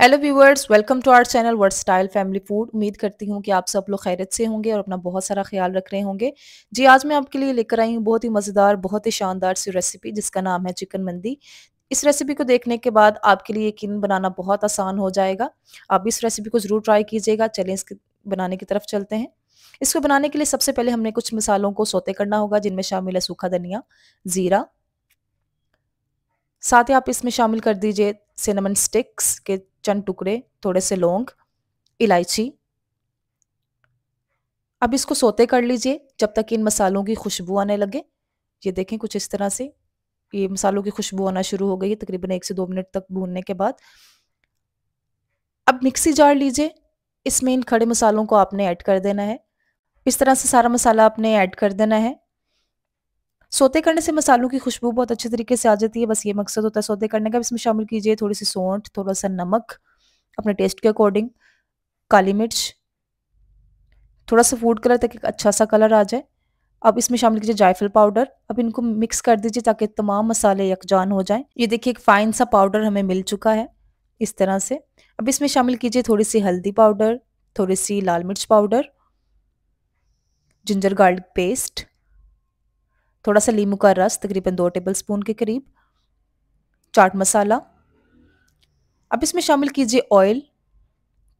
hello viewers welcome to our channel word style family food उम्मीद करती हूँ कि आप सब लोग खैरत से होंगे और अपना बहुत सारा ख्याल रख रहे होंगे जी आज मैं आपके लिए लेकर आई हूँ बहुत ही मज़ेदार बहुत ही शानदार सी रेसिपी जिसका नाम है चिकन मंदी इस रेसिपी को देखने के बाद आपके लिए यकीन बनाना बहुत आसान हो जाएगा आप इस रेसिपी को ज़रूर ट्राई कीजिएगा चलें इसके बनाने की तरफ चलते हैं इसको बनाने के लिए सबसे पहले हमने कुछ मसालों को सोते करना होगा जिनमें शामिल है सूखा धनिया ज़ीरा साथ ही आप इसमें शामिल कर दीजिए सिनेमन स्टिक्स के चंद टुकड़े थोड़े से लौंग इलायची अब इसको सोते कर लीजिए जब तक इन मसालों की खुशबू आने लगे ये देखें कुछ इस तरह से ये मसालों की खुशबू आना शुरू हो गई है तकरीबन एक से दो मिनट तक भूनने के बाद अब मिक्सी जार लीजिए इसमें इन खड़े मसालों को आपने ऐड कर देना है इस तरह से सारा मसाला आपने ऐड कर देना है सोते करने से मसालों की खुशबू बहुत अच्छे तरीके से आ जाती है बस ये मकसद होता है सोते करने का इसमें शामिल कीजिए थोड़ी सी सौंठ थोड़ा सा नमक अपने टेस्ट के अकॉर्डिंग काली मिर्च थोड़ा सा फूड कलर तक एक अच्छा सा कलर आ जाए अब इसमें शामिल कीजिए जायफल पाउडर अब इनको मिक्स कर दीजिए ताकि तमाम मसाले यकजान हो जाएं ये देखिए एक फाइन सा पाउडर हमें मिल चुका है इस तरह से अब इसमें शामिल कीजिए थोड़ी सी हल्दी पाउडर थोड़ी सी लाल मिर्च पाउडर जिंजर गार्लिक पेस्ट थोड़ा सा लीमू का रस तकरीबन दो टेबल स्पून के करीब चाट मसाला अब इसमें शामिल कीजिए ऑयल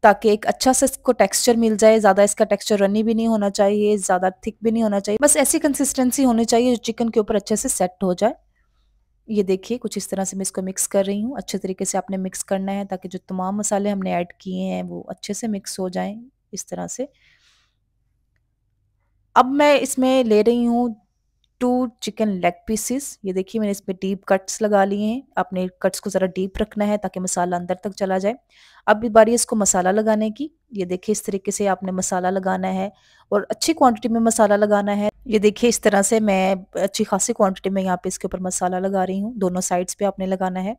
ताकि एक अच्छा सा इसको टेक्सचर मिल जाए ज़्यादा इसका टेक्सचर रनी भी नहीं होना चाहिए ज़्यादा थिक भी नहीं होना चाहिए बस ऐसी कंसिस्टेंसी होनी चाहिए जो चिकन के ऊपर अच्छे से सेट हो जाए ये देखिए कुछ इस तरह से मैं इसको मिक्स कर रही हूँ अच्छे तरीके से आपने मिक्स करना है ताकि जो तमाम मसाले हमने ऐड किए हैं वो अच्छे से मिक्स हो जाएं इस तरह से अब मैं इसमें ले रही हूँ टू चिकन लेग पीसेस ये देखिए मैंने इसमें डीप कट्स लगा लिए हैं अपने कट्स को ज़रा डीप रखना है ताकि मसाला अंदर तक चला जाए अब बारी इसको मसाला लगाने की ये देखिए इस तरीके से आपने मसाला लगाना है और अच्छी क्वांटिटी में मसाला लगाना है ये देखिए इस तरह से मैं अच्छी खासी क्वान्टिटी में यहाँ पे इसके ऊपर मसाला लगा रही हूँ दोनों साइड्स पे आपने लगाना है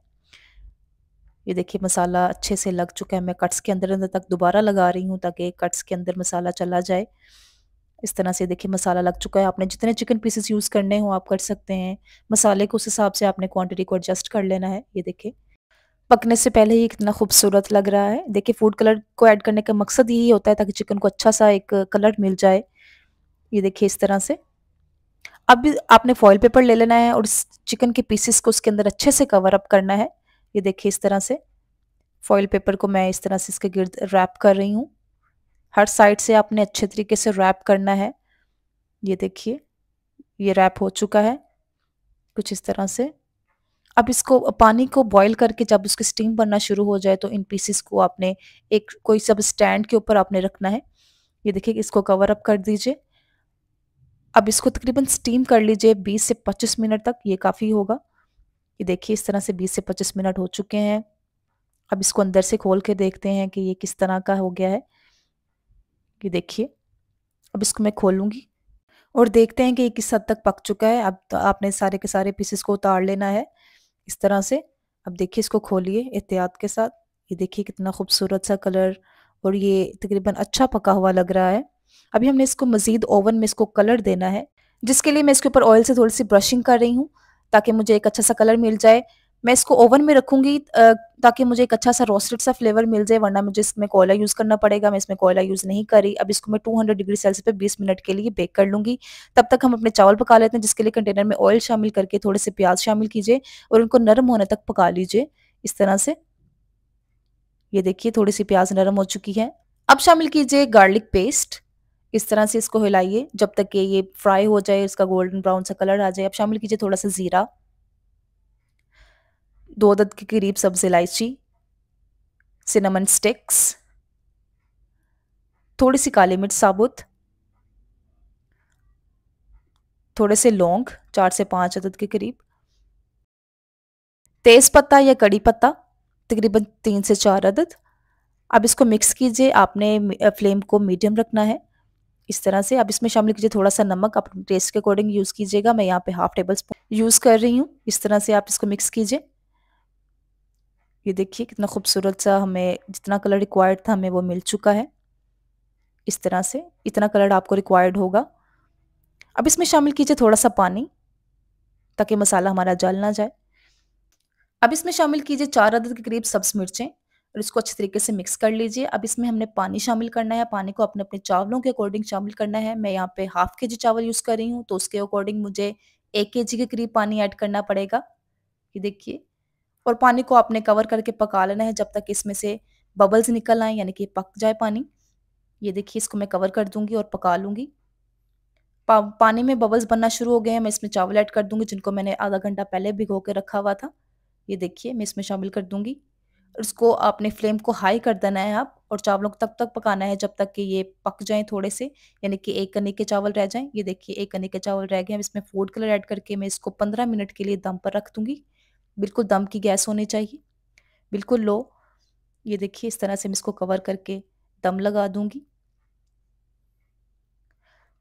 ये देखिए मसाला अच्छे से लग चुका है मैं कट्स के अंदर अंदर तक दोबारा लगा रही हूँ ताकि कट्स के अंदर मसाला चला जाए इस तरह से देखिए मसाला लग चुका है आपने जितने चिकन पीसेस यूज़ करने हो आप कर सकते हैं मसाले को उस हिसाब से आपने क्वांटिटी को एडजस्ट कर लेना है ये देखिए पकने से पहले ही कितना खूबसूरत लग रहा है देखिए फूड कलर को ऐड करने का मकसद यही होता है ताकि चिकन को अच्छा सा एक कलर मिल जाए ये देखिए इस तरह से अब आपने फॉइल पेपर ले लेना है और चिकन के पीसेस को उसके अंदर अच्छे से कवर अप करना है ये देखिए इस तरह से फॉयल पेपर को मैं इस तरह से इसके गिर्द रैप कर रही हूँ हर साइड से आपने अच्छे तरीके से रैप करना है ये देखिए ये रैप हो चुका है कुछ इस तरह से अब इसको पानी को बॉईल करके जब उसकी स्टीम बनना शुरू हो जाए तो इन पीसेस को आपने एक कोई सब स्टैंड के ऊपर आपने रखना है ये देखिए इसको कवर अप कर दीजिए अब इसको तकरीबन स्टीम कर लीजिए 20 से 25 मिनट तक ये काफ़ी होगा ये देखिए इस तरह से 20 से 25 मिनट हो चुके हैं अब इसको अंदर से खोल के देखते हैं कि ये किस तरह का हो गया है ये देखिए अब इसको मैं खोलूँगी और देखते हैं कि ये किस हद तक पक चुका है अब तो आपने सारे के सारे पीसेस को उतार लेना है इस तरह से अब देखिए इसको खोलिए एहतियात के साथ ये देखिए कितना खूबसूरत सा कलर और ये तकरीबन अच्छा पका हुआ लग रहा है अभी हमने इसको मज़ीद ओवन में इसको कलर देना है जिसके लिए मैं इसके ऊपर ऑयल से थोड़ी सी ब्रशिंग कर रही हूँ ताकि मुझे एक अच्छा सा कलर मिल जाए मैं इसको ओवन में रखूंगी ताकि मुझे एक अच्छा सा रोस्टेड सा फ्लेवर मिल जाए वरना मुझे इसमें कोयला यूज़ करना पड़ेगा मैं इसमें कोयला यूज़ नहीं करी अब इसको मैं 200 डिग्री सेल्सियस पे 20 मिनट के लिए बेक कर लूंगी तब तक हम अपने चावल पका लेते हैं जिसके लिए कंटेनर में ऑयल शामिल करके थोड़े से प्याज शामिल कीजिए और उनको नरम होने तक पका लीजिए इस तरह से ये देखिए थोड़ी सी प्याज नरम हो चुकी है अब शामिल कीजिए गार्लिक पेस्ट इस तरह से इसको हिलाइए जब तक ये फ्राई हो जाए इसका गोल्डन ब्राउन सा कलर आ जाए अब शामिल कीजिए थोड़ा सा ज़ीरा दो अदद के करीब सब्ज़ इलायची सिनेमन स्टिक्स थोड़ी सी काली मिर्च साबुत थोड़े से लौंग चार से पाँच अदद के करीब तेज़ पत्ता या कड़ी पत्ता तकरीबन तीन से चार अदद अब इसको मिक्स कीजिए आपने फ्लेम को मीडियम रखना है इस तरह से अब इसमें शामिल कीजिए थोड़ा सा नमक आप टेस्ट के अकॉर्डिंग यूज़ कीजिएगा मैं यहाँ पे हाफ टेबल स्पून यूज़ कर रही हूँ इस तरह से आप इसको मिक्स कीजिए ये देखिए कितना खूबसूरत सा हमें जितना कलर रिक्वायर्ड था हमें वो मिल चुका है इस तरह से इतना कलर आपको रिक्वायर्ड होगा अब इसमें शामिल कीजिए थोड़ा सा पानी ताकि मसाला हमारा जल ना जाए अब इसमें शामिल कीजिए चार अदद के करीब सब्ज मिर्चें और इसको अच्छे तरीके से मिक्स कर लीजिए अब इसमें हमने पानी शामिल करना है पानी को अपने अपने चावलों के अकॉर्डिंग शामिल करना है मैं यहाँ पे हाफ के जी चावल यूज़ कर रही हूँ तो उसके अकॉर्डिंग मुझे एक के जी के करीब पानी ऐड करना पड़ेगा ये देखिए और पानी को आपने कवर करके पका लेना है जब तक इसमें से बबल्स निकल आए यानी कि पक जाए पानी ये देखिए इसको मैं कवर कर दूंगी और पका लूंगी पा, पानी में बबल्स बनना शुरू हो गए हैं मैं इसमें चावल ऐड कर दूंगी जिनको मैंने आधा घंटा पहले भिगो के रखा हुआ था ये देखिए मैं इसमें शामिल कर दूंगी उसको आपने फ्लेम को हाई कर देना है आप और चावलों को तब तक पकाना है जब तक कि ये पक जाए थोड़े से यानी कि एक कने के चावल रह जाएं ये देखिए एक कने के चावल रह गए अब इसमें फूड कलर ऐड करके मैं इसको पंद्रह मिनट के लिए दम पर रख दूंगी बिल्कुल दम की गैस होनी चाहिए बिल्कुल लो ये देखिए इस तरह से मैं इसको कवर करके दम लगा दूंगी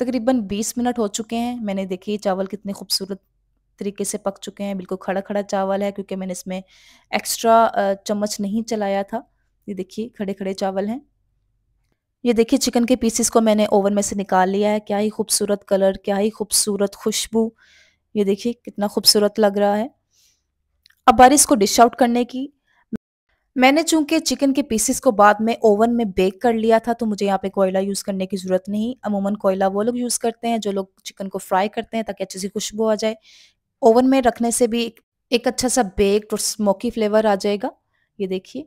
तकरीबन 20 मिनट हो चुके हैं मैंने देखिए चावल कितने खूबसूरत तरीके से पक चुके हैं बिल्कुल खड़ा खड़ा चावल है क्योंकि मैंने इसमें एक्स्ट्रा चम्मच नहीं चलाया था ये देखिए खड़े खड़े चावल हैं ये देखिए चिकन के पीसेस को मैंने ओवन में से निकाल लिया है क्या ही खूबसूरत कलर क्या ही खूबसूरत खुशबू ये देखिए कितना खूबसूरत लग रहा है अब बारी इसको डिश आउट करने की मैंने चूंकि चिकन के पीसेस को बाद में ओवन में बेक कर लिया था तो मुझे यहाँ पे कोयला यूज़ करने की ज़रूरत नहीं अमूमन कोयला वो लोग यूज़ करते हैं जो लोग चिकन को फ्राई करते हैं ताकि अच्छे से खुशबू आ जाए ओवन में रखने से भी एक, एक अच्छा सा बेक्ड और स्मोकी फ्लेवर आ जाएगा ये देखिए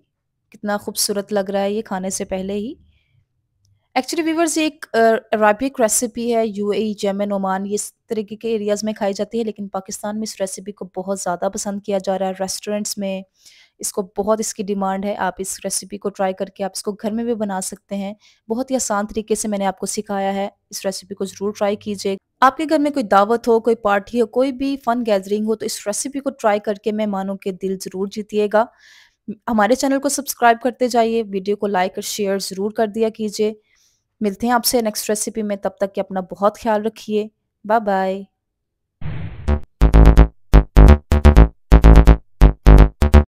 कितना खूबसूरत लग रहा है ये खाने से पहले ही एक्चुअली व्यूवर्स ये एक अरबिक रेसिपी है यूएई जमन ओमान ये इस तरीके के एरियाज़ में खाई जाती है लेकिन पाकिस्तान में इस रेसिपी को बहुत ज़्यादा पसंद किया जा रहा है रेस्टोरेंट्स में इसको बहुत इसकी डिमांड है आप इस रेसिपी को ट्राई करके आप इसको घर में भी बना सकते हैं बहुत ही आसान तरीके से मैंने आपको सिखाया है इस रेसिपी को ज़रूर ट्राई कीजिए आपके घर में कोई दावत हो कोई पार्टी हो कोई भी फन गैदरिंग हो तो इस रेसिपी को ट्राई करके मेहमानों के दिल ज़रूर जीतीगा हमारे चैनल को सब्सक्राइब करते जाइए वीडियो को लाइक और शेयर ज़रूर कर दिया कीजिए मिलते हैं आपसे नेक्स्ट रेसिपी में तब तक के अपना बहुत ख्याल रखिए बाय बाय